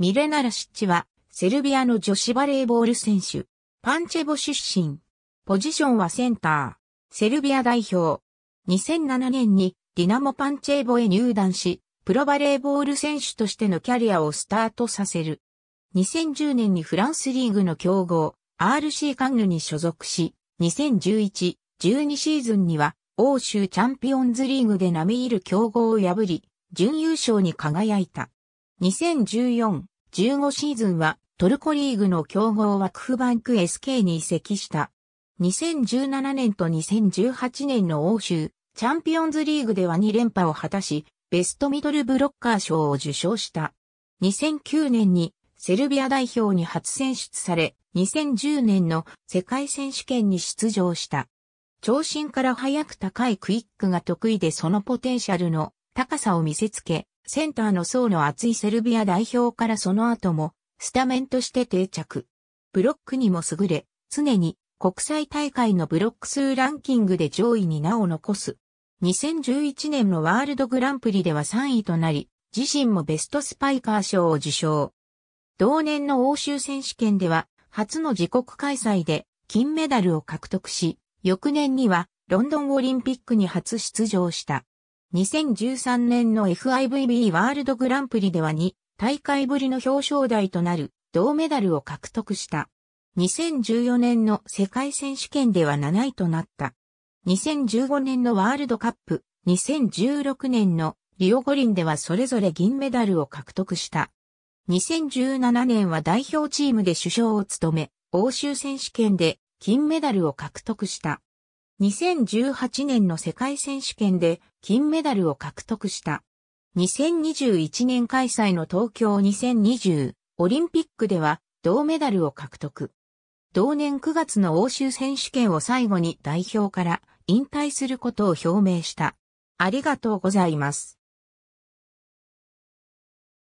ミレナラシッチは、セルビアの女子バレーボール選手。パンチェボ出身。ポジションはセンター。セルビア代表。2007年にディナモパンチェボへ入団し、プロバレーボール選手としてのキャリアをスタートさせる。2010年にフランスリーグの強豪、RC カンヌに所属し、2011、12シーズンには、欧州チャンピオンズリーグで並みいる強豪を破り、準優勝に輝いた。2014-15シーズンはトルコリーグの強豪ワクフバンク SK に移籍した。2017年と2018年の欧州チャンピオンズリーグでは2連覇を果たし、ベストミドルブロッカー賞を受賞した。2009年にセルビア代表に初選出され、2010年の世界選手権に出場した。長身から速く高いクイックが得意でそのポテンシャルの高さを見せつけ、センターの層の厚いセルビア代表からその後も、スタメンとして定着。ブロックにも優れ、常に国際大会のブロック数ランキングで上位に名を残す。2011年のワールドグランプリでは3位となり、自身もベストスパイカー賞を受賞。同年の欧州選手権では、初の自国開催で金メダルを獲得し、翌年にはロンドンオリンピックに初出場した。2013年の FIVB ワールドグランプリでは2大会ぶりの表彰台となる銅メダルを獲得した。2014年の世界選手権では7位となった。2015年のワールドカップ、2016年のリオ五輪ではそれぞれ銀メダルを獲得した。2017年は代表チームで首相を務め、欧州選手権で金メダルを獲得した。2018年の世界選手権で金メダルを獲得した。2021年開催の東京2020オリンピックでは銅メダルを獲得。同年9月の欧州選手権を最後に代表から引退することを表明した。ありがとうございます。